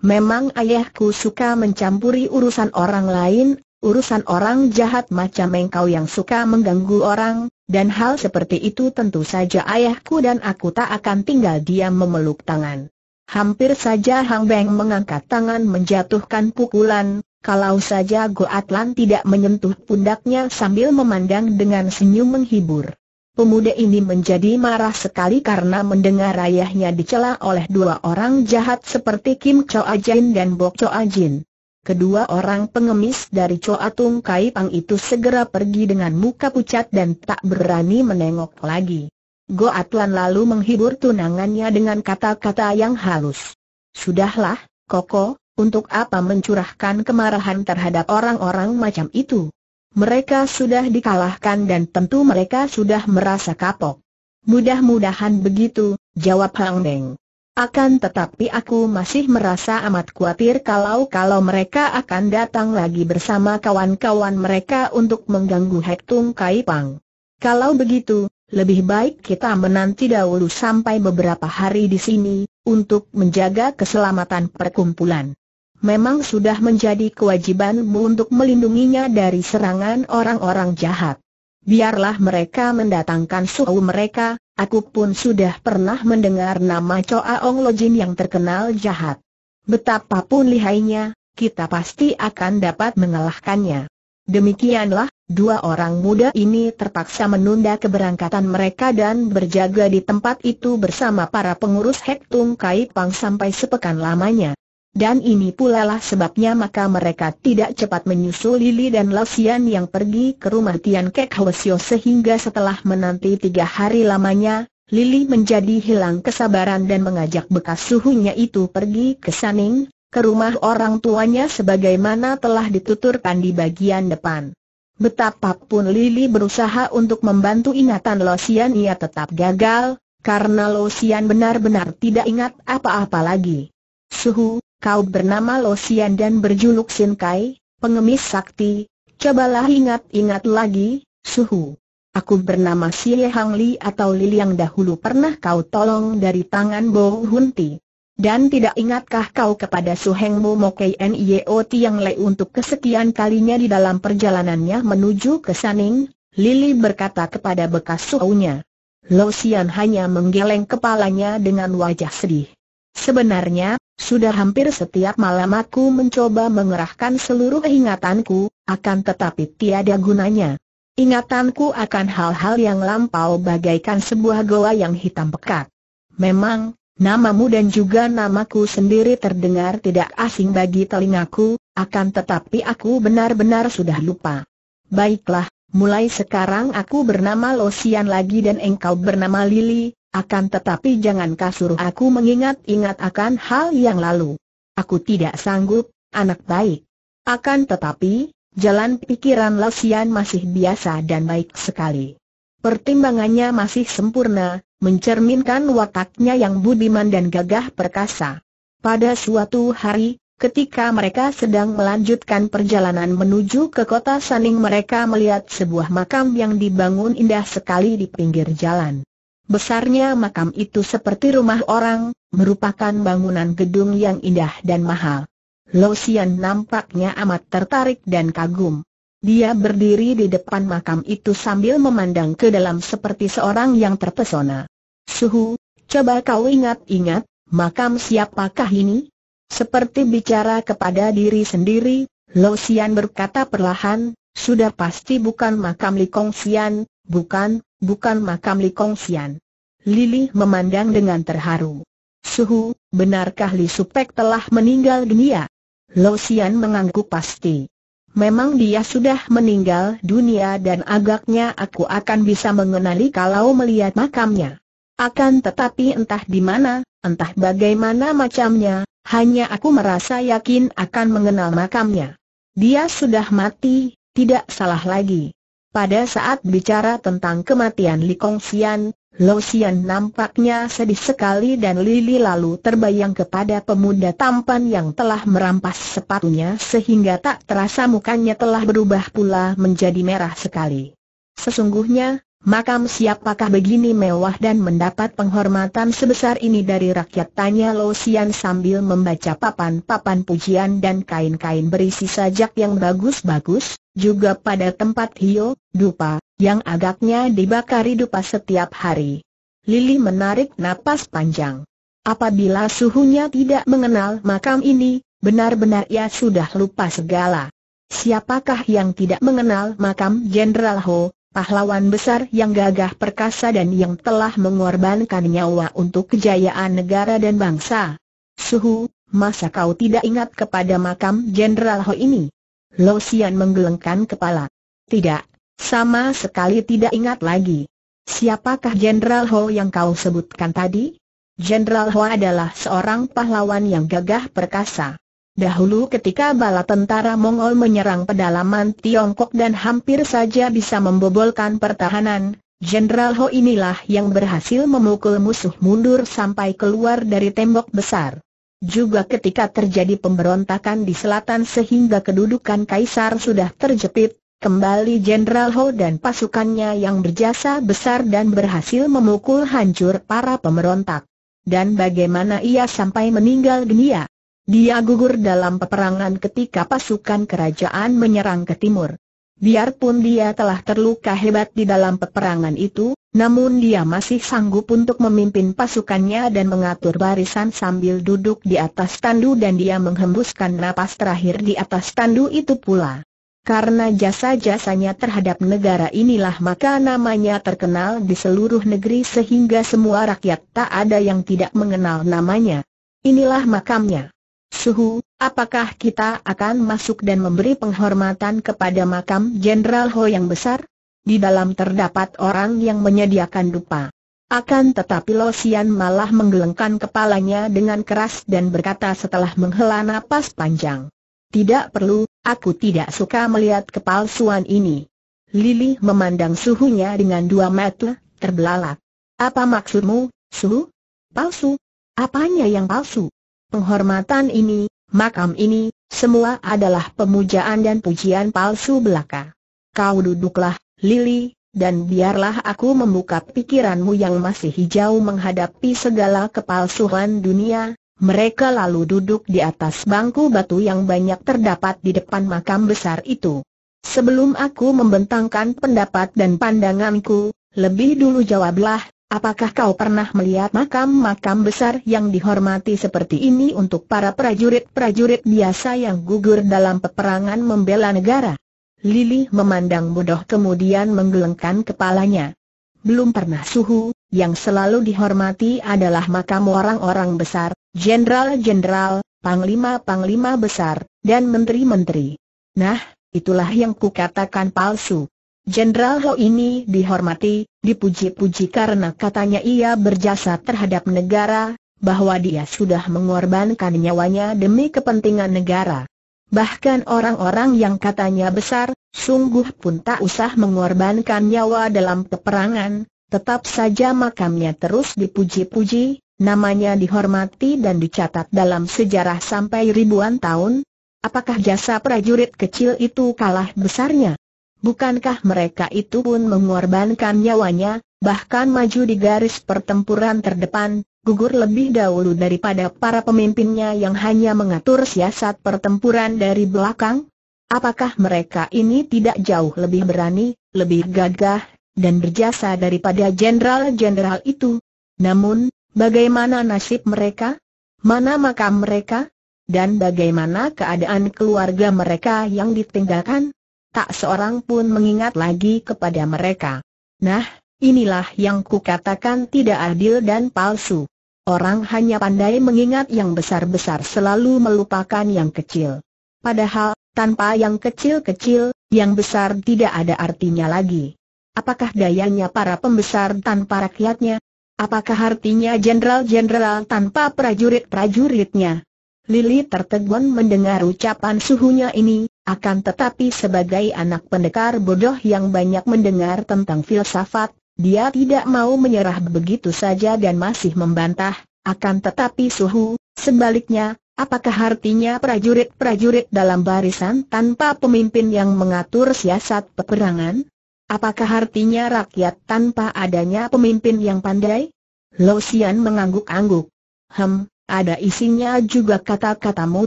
S1: Memang ayahku suka mencampuri urusan orang lain, urusan orang jahat macam engkau yang suka mengganggu orang, dan hal seperti itu tentu saja ayahku dan aku tak akan tinggal diam memeluk tangan. Hampir saja Hang Beng mengangkat tangan menjatuhkan pukulan, kalau saja Go Atlan tidak menyentuh pundaknya sambil memandang dengan senyum menghibur. Pemuda ini menjadi marah sekali karena mendengar ayahnya dicela oleh dua orang jahat seperti Kim Choa Jin dan Bok Choa Jin. Kedua orang pengemis dari Tung Kai Pang itu segera pergi dengan muka pucat dan tak berani menengok lagi. Goatuan lalu menghibur tunangannya dengan kata-kata yang halus. Sudahlah, Koko, untuk apa mencurahkan kemarahan terhadap orang-orang macam itu? Mereka sudah dikalahkan dan tentu mereka sudah merasa kapok. Mudah-mudahan begitu, jawab Hang Deng. Akan tetapi aku masih merasa amat khawatir kalau-kalau mereka akan datang lagi bersama kawan-kawan mereka untuk mengganggu Hek Kaipang. Kalau begitu, lebih baik kita menanti dahulu sampai beberapa hari di sini, untuk menjaga keselamatan perkumpulan. Memang sudah menjadi kewajibanmu untuk melindunginya dari serangan orang-orang jahat biarlah mereka mendatangkan suhu mereka, aku pun sudah pernah mendengar nama Choa Ong Lojin yang terkenal jahat. Betapapun lihainya, kita pasti akan dapat mengalahkannya. Demikianlah, dua orang muda ini terpaksa menunda keberangkatan mereka dan berjaga di tempat itu bersama para pengurus Hektung Kai Pang sampai sepekan lamanya. Dan ini pula lah sebabnya maka mereka tidak cepat menyusul Lili dan Lasian yang pergi ke rumah Tian Kek Hwasyo sehingga setelah menanti tiga hari lamanya, Lili menjadi hilang kesabaran dan mengajak bekas suhunya itu pergi ke Saning, ke rumah orang tuanya sebagaimana telah dituturkan di bagian depan. Betapapun Lili berusaha untuk membantu ingatan Losian ia tetap gagal, karena Losian benar-benar tidak ingat apa-apa lagi. Suhu, kau bernama Losian dan berjuluk Sin pengemis sakti, cobalah ingat-ingat lagi, suhu. Aku bernama Xie Hang Li atau Lili yang dahulu pernah kau tolong dari tangan Bo Hun Ti. Dan tidak ingatkah kau kepada Su Heng Mo Mo Kien Yeo Tiang untuk kesekian kalinya di dalam perjalanannya menuju ke Saning? Lili berkata kepada bekas suhunya. Losian hanya menggeleng kepalanya dengan wajah sedih. Sebenarnya, sudah hampir setiap malam aku mencoba mengerahkan seluruh ingatanku, akan tetapi tiada gunanya. Ingatanku akan hal-hal yang lampau bagaikan sebuah goa yang hitam pekat. Memang, namamu dan juga namaku sendiri terdengar tidak asing bagi telingaku, akan tetapi aku benar-benar sudah lupa. Baiklah, mulai sekarang aku bernama Losian lagi dan engkau bernama Lili, akan tetapi jangan suruh aku mengingat-ingat akan hal yang lalu. Aku tidak sanggup, anak baik. Akan tetapi, jalan pikiran Lasian masih biasa dan baik sekali. Pertimbangannya masih sempurna, mencerminkan wataknya yang budiman dan gagah perkasa. Pada suatu hari, Ketika mereka sedang melanjutkan perjalanan menuju ke kota Saning mereka melihat sebuah makam yang dibangun indah sekali di pinggir jalan. Besarnya makam itu seperti rumah orang, merupakan bangunan gedung yang indah dan mahal. Lo Xian nampaknya amat tertarik dan kagum. Dia berdiri di depan makam itu sambil memandang ke dalam seperti seorang yang terpesona. Suhu, coba kau ingat-ingat, makam siapakah ini? Seperti bicara kepada diri sendiri, Lo Xian berkata perlahan, sudah pasti bukan makam Li Kong Xian, Bukan, bukan makam Li Xian. Lili memandang dengan terharu. Suhu, benarkah Li Supek telah meninggal dunia? Lo Xian mengangguk pasti. Memang dia sudah meninggal dunia dan agaknya aku akan bisa mengenali kalau melihat makamnya. Akan tetapi entah di mana, entah bagaimana macamnya, hanya aku merasa yakin akan mengenal makamnya. Dia sudah mati, tidak salah lagi. Pada saat bicara tentang kematian Li Xian, Lo Xian nampaknya sedih sekali dan Lili lalu terbayang kepada pemuda tampan yang telah merampas sepatunya sehingga tak terasa mukanya telah berubah pula menjadi merah sekali. Sesungguhnya, makam siapakah begini mewah dan mendapat penghormatan sebesar ini dari rakyat tanya Lo Xian sambil membaca papan-papan pujian dan kain-kain berisi sajak yang bagus-bagus, juga pada tempat Hio, Dupa, yang agaknya dibakari Dupa setiap hari. Lili menarik napas panjang. Apabila suhunya tidak mengenal makam ini, benar-benar ia sudah lupa segala. Siapakah yang tidak mengenal makam Jenderal Ho, pahlawan besar yang gagah perkasa dan yang telah mengorbankan nyawa untuk kejayaan negara dan bangsa? Suhu, masa kau tidak ingat kepada makam Jenderal Ho ini? Lo Sian menggelengkan kepala. Tidak, sama sekali tidak ingat lagi. Siapakah Jenderal Ho yang kau sebutkan tadi? Jenderal Ho adalah seorang pahlawan yang gagah perkasa. Dahulu ketika bala tentara Mongol menyerang pedalaman Tiongkok dan hampir saja bisa membobolkan pertahanan, Jenderal Ho inilah yang berhasil memukul musuh mundur sampai keluar dari tembok besar. Juga ketika terjadi pemberontakan di selatan sehingga kedudukan kaisar sudah terjepit, kembali Jenderal Ho dan pasukannya yang berjasa besar dan berhasil memukul hancur para pemberontak. Dan bagaimana ia sampai meninggal dunia? Dia gugur dalam peperangan ketika pasukan kerajaan menyerang ke timur. Biarpun dia telah terluka hebat di dalam peperangan itu, namun dia masih sanggup untuk memimpin pasukannya dan mengatur barisan sambil duduk di atas tandu dan dia menghembuskan napas terakhir di atas tandu itu pula. Karena jasa-jasanya terhadap negara inilah maka namanya terkenal di seluruh negeri sehingga semua rakyat tak ada yang tidak mengenal namanya. Inilah makamnya. Suhu, Apakah kita akan masuk dan memberi penghormatan kepada makam Jenderal Ho yang besar? Di dalam terdapat orang yang menyediakan dupa. Akan tetapi Losian malah menggelengkan kepalanya dengan keras dan berkata setelah menghela napas panjang. Tidak perlu, aku tidak suka melihat kepalsuan ini. Lili memandang suhunya dengan dua mata, terbelalak. Apa maksudmu, suhu? Palsu? Apanya yang palsu? Penghormatan ini, makam ini, semua adalah pemujaan dan pujian palsu belaka. Kau duduklah, Lili, dan biarlah aku membuka pikiranmu yang masih hijau menghadapi segala kepalsuan dunia. Mereka lalu duduk di atas bangku batu yang banyak terdapat di depan makam besar itu. Sebelum aku membentangkan pendapat dan pandanganku, lebih dulu jawablah, Apakah kau pernah melihat makam-makam besar yang dihormati seperti ini untuk para prajurit-prajurit biasa yang gugur dalam peperangan membela negara? Lili memandang bodoh kemudian menggelengkan kepalanya. Belum pernah suhu, yang selalu dihormati adalah makam orang-orang besar, jenderal-jenderal, panglima-panglima besar, dan menteri-menteri. Nah, itulah yang kukatakan palsu. Jenderal Ho ini dihormati, dipuji-puji karena katanya ia berjasa terhadap negara, bahwa dia sudah mengorbankan nyawanya demi kepentingan negara. Bahkan orang-orang yang katanya besar, sungguh pun tak usah mengorbankan nyawa dalam peperangan, tetap saja makamnya terus dipuji-puji, namanya dihormati dan dicatat dalam sejarah sampai ribuan tahun. Apakah jasa prajurit kecil itu kalah besarnya? Bukankah mereka itu pun mengorbankan nyawanya, bahkan maju di garis pertempuran terdepan, gugur lebih dahulu daripada para pemimpinnya yang hanya mengatur siasat pertempuran dari belakang? Apakah mereka ini tidak jauh lebih berani, lebih gagah, dan berjasa daripada jenderal-jenderal itu? Namun, bagaimana nasib mereka? Mana makam mereka? Dan bagaimana keadaan keluarga mereka yang ditinggalkan? tak seorang pun mengingat lagi kepada mereka. Nah, inilah yang kukatakan tidak adil dan palsu. Orang hanya pandai mengingat yang besar-besar selalu melupakan yang kecil. Padahal, tanpa yang kecil-kecil, yang besar tidak ada artinya lagi. Apakah dayanya para pembesar tanpa rakyatnya? Apakah artinya jenderal-jenderal tanpa prajurit-prajuritnya? Lili tertegun mendengar ucapan suhunya ini, akan tetapi sebagai anak pendekar bodoh yang banyak mendengar tentang filsafat, dia tidak mau menyerah begitu saja dan masih membantah, akan tetapi suhu, sebaliknya, apakah artinya prajurit-prajurit dalam barisan tanpa pemimpin yang mengatur siasat peperangan? Apakah artinya rakyat tanpa adanya pemimpin yang pandai? Losian mengangguk-angguk. Hem, ada isinya juga kata-katamu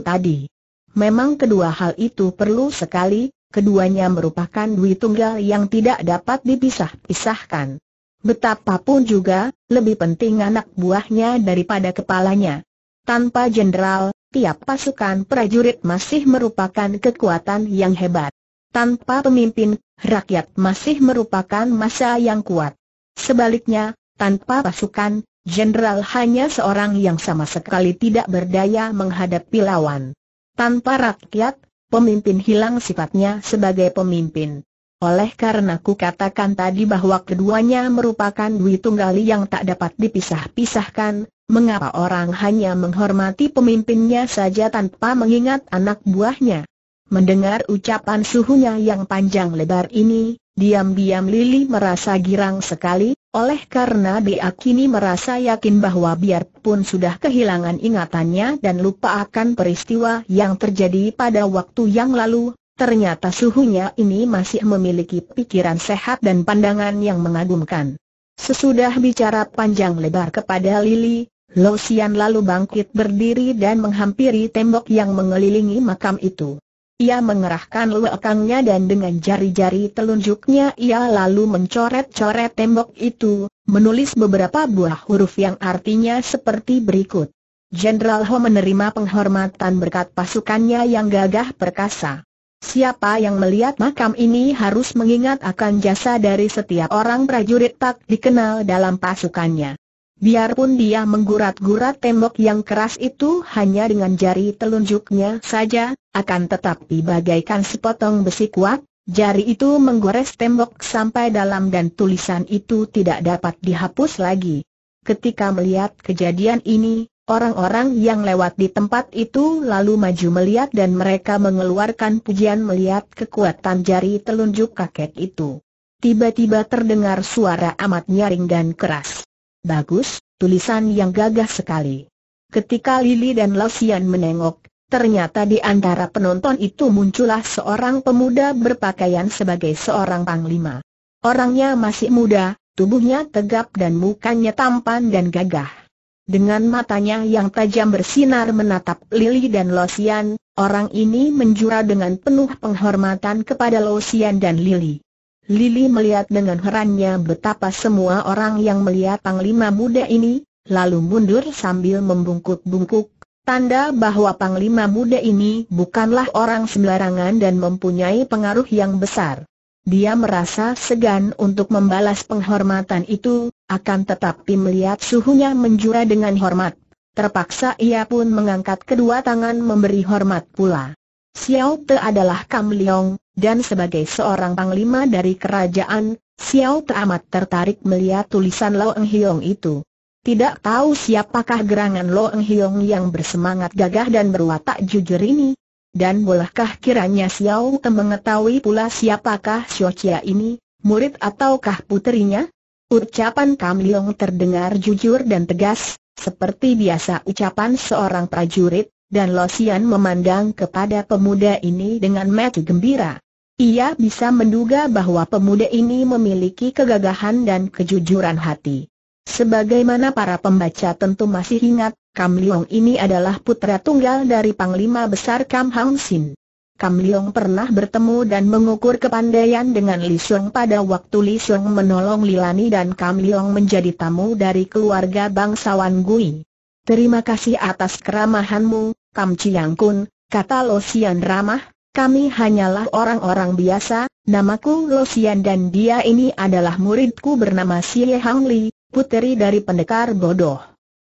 S1: tadi. Memang kedua hal itu perlu sekali, keduanya merupakan duit tunggal yang tidak dapat dipisah-pisahkan. Betapapun juga, lebih penting anak buahnya daripada kepalanya. Tanpa jenderal, tiap pasukan prajurit masih merupakan kekuatan yang hebat. Tanpa pemimpin, rakyat masih merupakan masa yang kuat. Sebaliknya, tanpa pasukan, jenderal hanya seorang yang sama sekali tidak berdaya menghadapi lawan. Tanpa rakyat, pemimpin hilang sifatnya sebagai pemimpin. Oleh karena ku katakan tadi bahwa keduanya merupakan duit tunggali yang tak dapat dipisah-pisahkan, mengapa orang hanya menghormati pemimpinnya saja tanpa mengingat anak buahnya? Mendengar ucapan suhunya yang panjang lebar ini, Diam-diam Lili merasa girang sekali, oleh karena dia kini merasa yakin bahwa biarpun sudah kehilangan ingatannya dan lupa akan peristiwa yang terjadi pada waktu yang lalu, ternyata suhunya ini masih memiliki pikiran sehat dan pandangan yang mengagumkan. Sesudah bicara panjang lebar kepada Lili, Losian lalu bangkit berdiri dan menghampiri tembok yang mengelilingi makam itu. Ia mengerahkan lekangnya dan dengan jari-jari telunjuknya ia lalu mencoret-coret tembok itu, menulis beberapa buah huruf yang artinya seperti berikut. Jenderal Ho menerima penghormatan berkat pasukannya yang gagah perkasa. Siapa yang melihat makam ini harus mengingat akan jasa dari setiap orang prajurit tak dikenal dalam pasukannya. Biarpun dia menggurat-gurat tembok yang keras itu hanya dengan jari telunjuknya saja, akan tetapi bagaikan sepotong besi kuat, jari itu menggores tembok sampai dalam dan tulisan itu tidak dapat dihapus lagi. Ketika melihat kejadian ini, orang-orang yang lewat di tempat itu lalu maju melihat dan mereka mengeluarkan pujian melihat kekuatan jari telunjuk kakek itu. Tiba-tiba terdengar suara amat nyaring dan keras. Bagus, tulisan yang gagah sekali. Ketika Lili dan Losian menengok, ternyata di antara penonton itu muncullah seorang pemuda berpakaian sebagai seorang panglima. Orangnya masih muda, tubuhnya tegap dan mukanya tampan dan gagah. Dengan matanya yang tajam bersinar menatap Lili dan Losian, orang ini menjura dengan penuh penghormatan kepada Losian dan Lili. Lili melihat dengan herannya betapa semua orang yang melihat panglima muda ini, lalu mundur sambil membungkuk-bungkuk, tanda bahwa panglima muda ini bukanlah orang sembarangan dan mempunyai pengaruh yang besar. Dia merasa segan untuk membalas penghormatan itu, akan tetapi melihat suhunya menjura dengan hormat. Terpaksa ia pun mengangkat kedua tangan memberi hormat pula. Xiao Te adalah Kam Leong, dan sebagai seorang panglima dari kerajaan, Xiao teramat tertarik melihat tulisan Lo Eng Hiong itu. Tidak tahu siapakah gerangan Lo Eng Hiong yang bersemangat gagah dan berwatak jujur ini. Dan bolehkah kiranya Xiao Te mengetahui pula siapakah Xiao Chia ini, murid ataukah puterinya? Ucapan Kam Leong terdengar jujur dan tegas, seperti biasa ucapan seorang prajurit, dan Xian memandang kepada pemuda ini dengan mata gembira. Ia bisa menduga bahwa pemuda ini memiliki kegagahan dan kejujuran hati. Sebagaimana para pembaca tentu masih ingat, Kam Leong ini adalah putra tunggal dari Panglima Besar Kam Hang Sin. Kam Leong pernah bertemu dan mengukur kepandaian dengan Li Xiong pada waktu Li Xiong menolong Lilani dan Kam Leong menjadi tamu dari keluarga bangsawan Gui. Terima kasih atas keramahanmu, Kam Chiang Kun, kata Lo Sian ramah, kami hanyalah orang-orang biasa, namaku Lo dan dia ini adalah muridku bernama Xie Hang Li, puteri dari pendekar bodoh.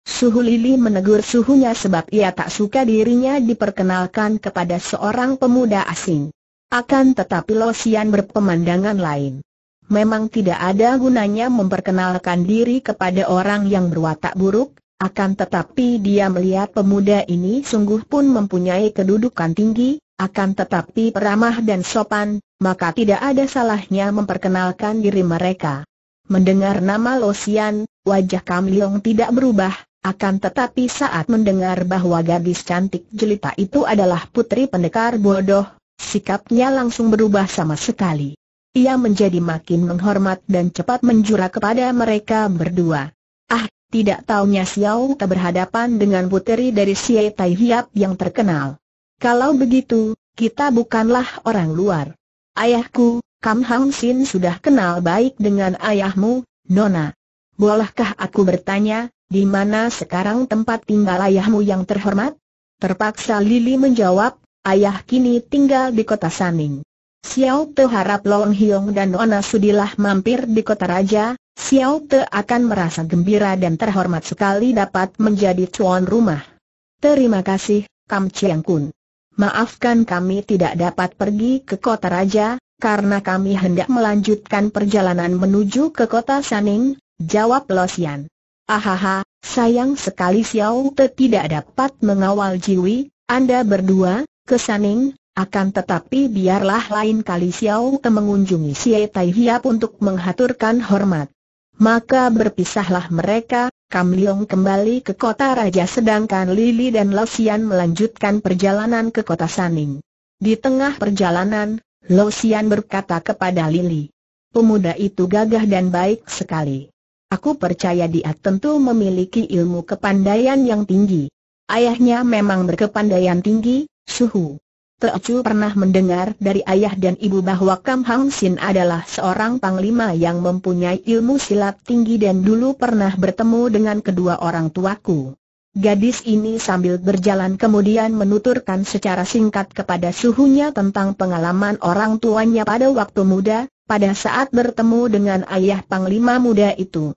S1: Suhu Lili menegur suhunya sebab ia tak suka dirinya diperkenalkan kepada seorang pemuda asing. Akan tetapi Lo berpemandangan lain. Memang tidak ada gunanya memperkenalkan diri kepada orang yang berwatak buruk, akan tetapi dia melihat pemuda ini sungguh pun mempunyai kedudukan tinggi, akan tetapi peramah dan sopan, maka tidak ada salahnya memperkenalkan diri mereka. Mendengar nama Losian, wajah Kam Leong tidak berubah, akan tetapi saat mendengar bahwa gadis cantik jelita itu adalah putri pendekar bodoh, sikapnya langsung berubah sama sekali. Ia menjadi makin menghormat dan cepat menjura kepada mereka berdua. Ah, tidak taunya Xiao berhadapan dengan putri dari Xie Tai Hiap yang terkenal. Kalau begitu, kita bukanlah orang luar. Ayahku, Kam Hang Sin sudah kenal baik dengan ayahmu, Nona. Bolehkah aku bertanya, di mana sekarang tempat tinggal ayahmu yang terhormat? Terpaksa Lili menjawab, ayah kini tinggal di kota Saning. Xiao Te harap Long Hiong dan Nona Sudilah mampir di kota Raja, Xiao Te akan merasa gembira dan terhormat sekali dapat menjadi tuan rumah. Terima kasih, Kam Chiang Kun. Maafkan kami tidak dapat pergi ke kota raja, karena kami hendak melanjutkan perjalanan menuju ke kota Saning, jawab Losian. Ahaha, sayang sekali Xiao Te tidak dapat mengawal Jiwi, Anda berdua, ke Saning, akan tetapi biarlah lain kali Xiao Te mengunjungi Xie Tai Hiap untuk menghaturkan hormat. Maka berpisahlah mereka, Kam Leong kembali ke kota raja sedangkan Lili dan Losian melanjutkan perjalanan ke kota Saning. Di tengah perjalanan, Losian berkata kepada Lili, Pemuda itu gagah dan baik sekali. Aku percaya dia tentu memiliki ilmu kepandaian yang tinggi. Ayahnya memang berkepandaian tinggi, suhu. Teocu pernah mendengar dari ayah dan ibu bahwa Kam Hang Sin adalah seorang panglima yang mempunyai ilmu silat tinggi dan dulu pernah bertemu dengan kedua orang tuaku. Gadis ini sambil berjalan kemudian menuturkan secara singkat kepada suhunya tentang pengalaman orang tuanya pada waktu muda, pada saat bertemu dengan ayah panglima muda itu.